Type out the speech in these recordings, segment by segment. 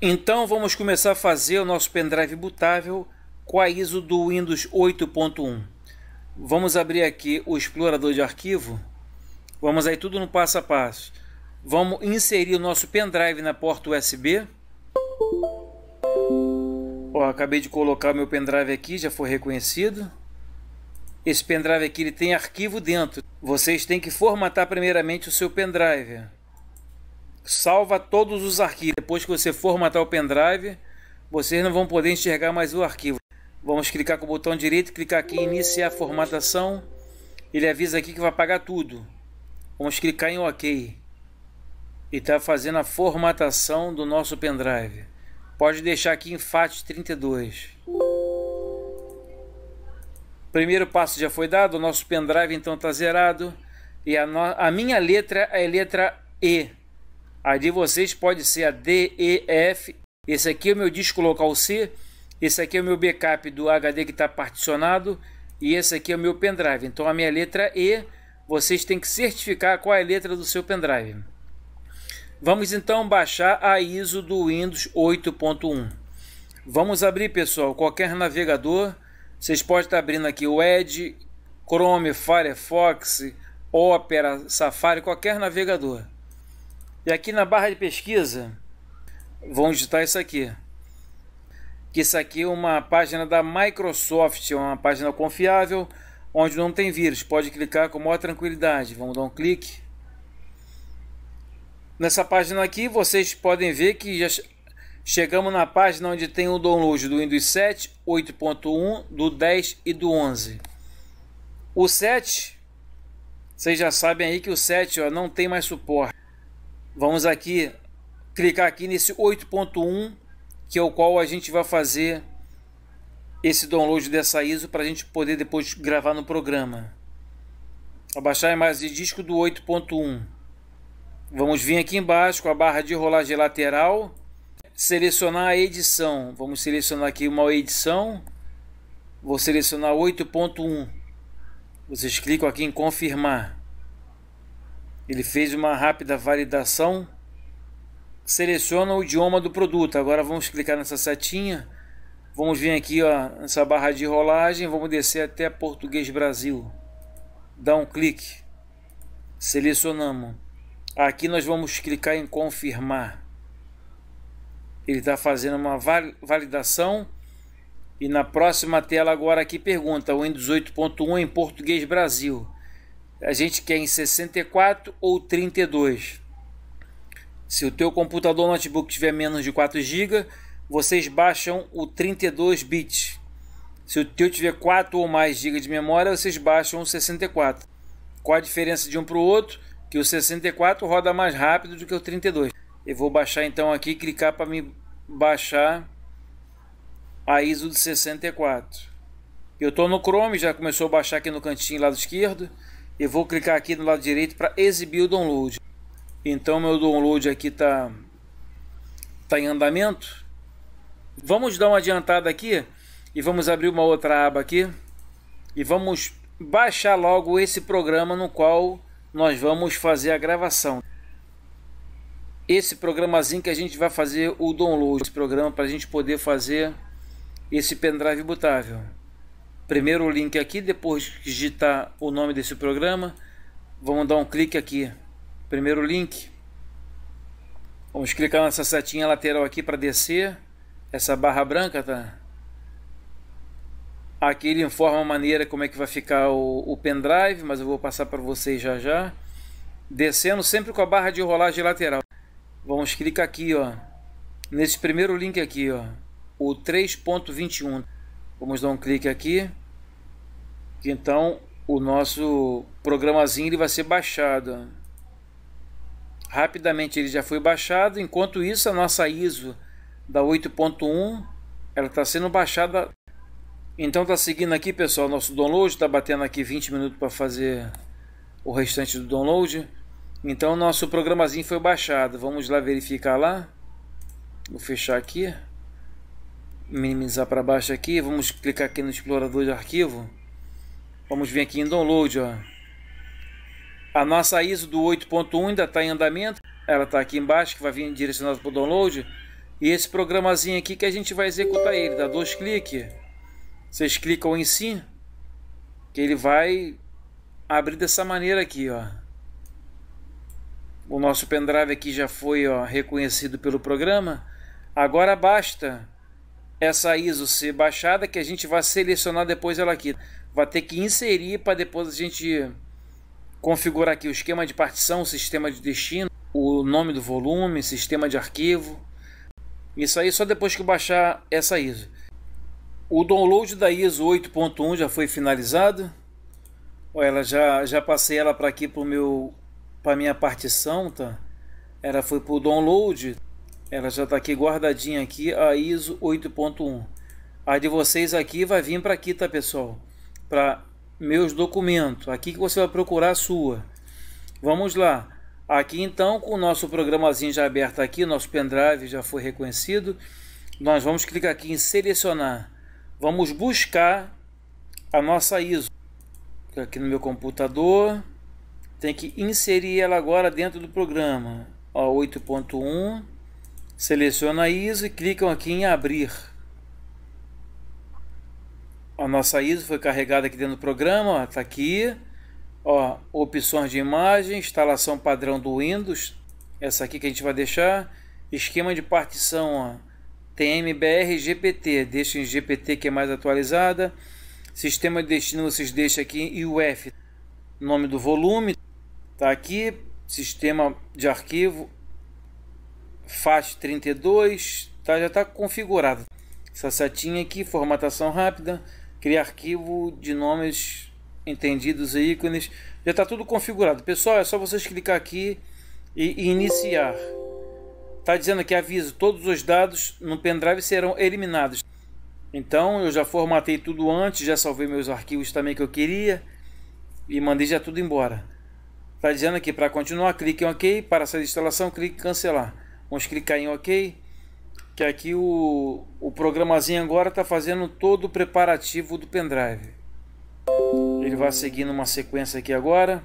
Então vamos começar a fazer o nosso pendrive bootável com a ISO do Windows 8.1. Vamos abrir aqui o explorador de arquivo. Vamos aí tudo no passo a passo. Vamos inserir o nosso pendrive na porta USB. Ó, acabei de colocar meu pendrive aqui, já foi reconhecido. Esse pendrive aqui ele tem arquivo dentro. Vocês têm que formatar primeiramente o seu pendrive salva todos os arquivos. Depois que você formatar o pendrive, vocês não vão poder enxergar mais o arquivo. Vamos clicar com o botão direito, clicar aqui em iniciar a formatação. Ele avisa aqui que vai apagar tudo. Vamos clicar em OK. E está fazendo a formatação do nosso pendrive. Pode deixar aqui em FAT32. Primeiro passo já foi dado, o nosso pendrive então está zerado. E a, a minha letra é letra E. A de vocês pode ser a D, E, F. Esse aqui é o meu disco local C. Esse aqui é o meu backup do HD que está particionado. E esse aqui é o meu pendrive. Então a minha letra E, vocês têm que certificar qual é a letra do seu pendrive. Vamos então baixar a ISO do Windows 8.1. Vamos abrir, pessoal, qualquer navegador. Vocês podem estar abrindo aqui o Edge, Chrome, Firefox, Opera, Safari, qualquer navegador. E aqui na barra de pesquisa, vão digitar isso aqui. Que isso aqui é uma página da Microsoft, é uma página confiável, onde não tem vírus. Pode clicar com maior tranquilidade. Vamos dar um clique. Nessa página aqui, vocês podem ver que já chegamos na página onde tem o download do Windows 7, 8.1, do 10 e do 11. O 7, vocês já sabem aí que o 7 ó, não tem mais suporte. Vamos aqui clicar aqui nesse 8.1, que é o qual a gente vai fazer esse download dessa ISO para a gente poder depois gravar no programa. Abaixar a imagem de disco do 8.1. Vamos vir aqui embaixo com a barra de rolagem lateral, selecionar a edição. Vamos selecionar aqui uma edição. Vou selecionar 8.1. Vocês clicam aqui em confirmar. Ele fez uma rápida validação. Seleciona o idioma do produto. Agora vamos clicar nessa setinha. Vamos vir aqui ó, nessa barra de rolagem. Vamos descer até Português Brasil. Dá um clique. Selecionamos. Aqui nós vamos clicar em confirmar. Ele está fazendo uma validação. E na próxima tela agora aqui pergunta, Win 18.1 em português Brasil a gente quer em 64 ou 32. Se o teu computador notebook tiver menos de 4 GB, vocês baixam o 32 bits. Se o teu tiver 4 ou mais GB de memória, vocês baixam o 64. Qual a diferença de um para o outro? Que o 64 roda mais rápido do que o 32. Eu vou baixar então aqui, clicar para me baixar a ISO de 64. Eu estou no Chrome, já começou a baixar aqui no cantinho lado esquerdo eu vou clicar aqui no lado direito para exibir o download. Então meu download aqui está tá em andamento. Vamos dar uma adiantada aqui e vamos abrir uma outra aba aqui e vamos baixar logo esse programa no qual nós vamos fazer a gravação. Esse programazinho que a gente vai fazer o download, esse programa para a gente poder fazer esse pendrive botável primeiro o link aqui, depois de digitar o nome desse programa, vamos dar um clique aqui. Primeiro link. Vamos clicar nessa setinha lateral aqui para descer. Essa barra branca, tá? Aqui ele informa a maneira como é que vai ficar o, o pendrive, mas eu vou passar para vocês já já. Descendo sempre com a barra de rolagem lateral. Vamos clicar aqui, ó. Nesse primeiro link aqui, ó. O 3.21. Vamos dar um clique aqui. Que então o nosso programazinho ele vai ser baixado. Rapidamente ele já foi baixado. Enquanto isso, a nossa ISO da 8.1 ela está sendo baixada. Então está seguindo aqui, pessoal, nosso download. Está batendo aqui 20 minutos para fazer o restante do download. Então nosso programazinho foi baixado. Vamos lá verificar lá. Vou fechar aqui minimizar para baixo aqui, vamos clicar aqui no explorador de arquivo. Vamos vir aqui em download, ó. A nossa ISO do 8.1 ainda está em andamento. Ela está aqui embaixo, que vai vir direcionada para o download. E esse programazinho aqui que a gente vai executar ele, dá dois cliques. Vocês clicam em sim, que ele vai abrir dessa maneira aqui, ó. O nosso pendrive aqui já foi ó, reconhecido pelo programa. Agora basta essa ISO ser baixada que a gente vai selecionar depois ela aqui. Vai ter que inserir para depois a gente configurar aqui o esquema de partição, o sistema de destino, o nome do volume, sistema de arquivo. Isso aí só depois que baixar essa ISO. O download da ISO 8.1 já foi finalizado. Ela já, já passei ela para aqui para o meu para minha partição, tá? Ela foi para o download. Ela já está aqui guardadinha aqui, a ISO 8.1. A de vocês aqui vai vir para aqui, tá, pessoal? Para meus documentos. Aqui que você vai procurar a sua. Vamos lá. Aqui então, com o nosso programazinho já aberto aqui, nosso pendrive já foi reconhecido, nós vamos clicar aqui em selecionar. Vamos buscar a nossa ISO. Aqui no meu computador, tem que inserir ela agora dentro do programa. Ó, 8.1 Seleciona ISO e clicam aqui em abrir. A nossa ISO foi carregada aqui dentro do programa, está aqui. Ó, opções de imagem, instalação padrão do Windows, essa aqui que a gente vai deixar. Esquema de partição, ó, TMBR GPT, deixa em GPT que é mais atualizada. Sistema de destino vocês deixam aqui em UF. Nome do volume, está aqui. Sistema de arquivo, FAST 32, tá, já está configurado. Essa setinha aqui, formatação rápida, criar arquivo de nomes entendidos e ícones, já está tudo configurado. Pessoal, é só vocês clicar aqui e, e iniciar. Está dizendo aqui, aviso, todos os dados no pendrive serão eliminados. Então, eu já formatei tudo antes, já salvei meus arquivos também que eu queria e mandei já tudo embora. Está dizendo aqui para continuar, clique em OK. Para sair de instalação, clique em cancelar. Vamos clicar em OK. Que aqui o, o programazinho agora está fazendo todo o preparativo do pendrive. Ele vai seguindo uma sequência aqui agora.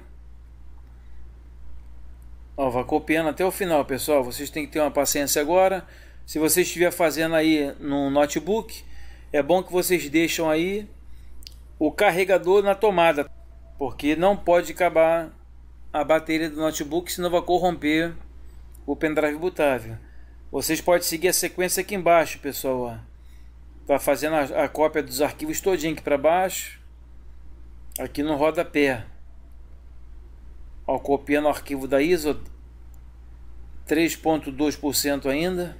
Ó, vai copiando até o final, pessoal. Vocês têm que ter uma paciência agora. Se você estiver fazendo aí no notebook, é bom que vocês deixam aí o carregador na tomada, porque não pode acabar a bateria do notebook, senão vai corromper o pendrive bootável. Vocês podem seguir a sequência aqui embaixo, pessoal. Tá fazendo a, a cópia dos arquivos todinho aqui para baixo. Aqui no rodapé. Ó, copiando o arquivo da ISO 3.2% ainda.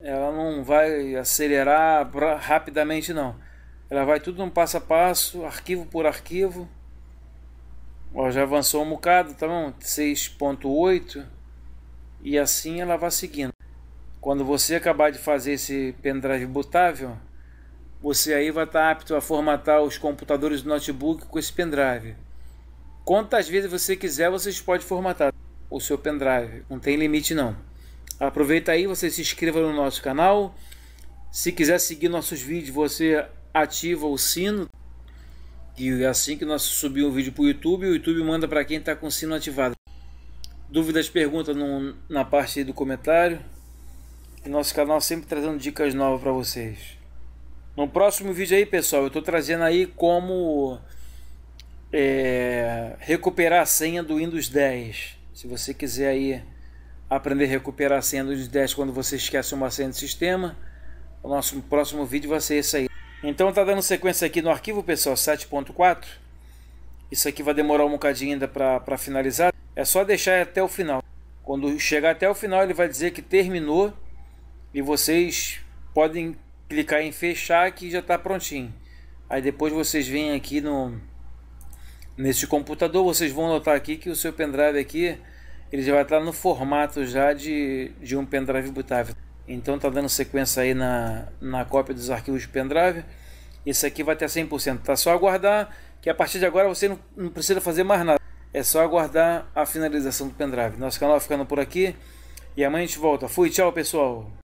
Ela não vai acelerar rapidamente não. Ela vai tudo no passo a passo, arquivo por arquivo. Ó, já avançou um bocado, tá bom? 6.8 e assim ela vai seguindo. Quando você acabar de fazer esse pendrive bootável, você aí vai estar apto a formatar os computadores do notebook com esse pendrive. Quantas vezes você quiser, vocês pode formatar o seu pendrive, não tem limite não. Aproveita aí, você se inscreva no nosso canal. Se quiser seguir nossos vídeos, você ativa o sino. E assim que nós subir um vídeo para o YouTube, o YouTube manda para quem está com o sino ativado dúvidas, perguntas no, na parte do comentário. E nosso canal sempre trazendo dicas novas para vocês. No próximo vídeo aí, pessoal, eu estou trazendo aí como é, recuperar a senha do Windows 10. Se você quiser aí aprender a recuperar a senha do Windows 10 quando você esquece uma senha do sistema, o nosso próximo vídeo vai ser esse aí. Então tá dando sequência aqui no arquivo, pessoal, 7.4. Isso aqui vai demorar um bocadinho ainda para finalizar. É só deixar até o final. Quando chegar até o final, ele vai dizer que terminou e vocês podem clicar em fechar que já está prontinho. Aí depois vocês vêm aqui no nesse computador, vocês vão notar aqui que o seu pendrive aqui ele já vai estar no formato já de, de um pendrive bootável. Então tá dando sequência aí na, na cópia dos arquivos de pendrive. Esse aqui vai até 100%. Tá só aguardar que a partir de agora você não, não precisa fazer mais nada. É só aguardar a finalização do pendrive. Nosso canal vai ficando por aqui. E amanhã a gente volta. Fui, tchau pessoal!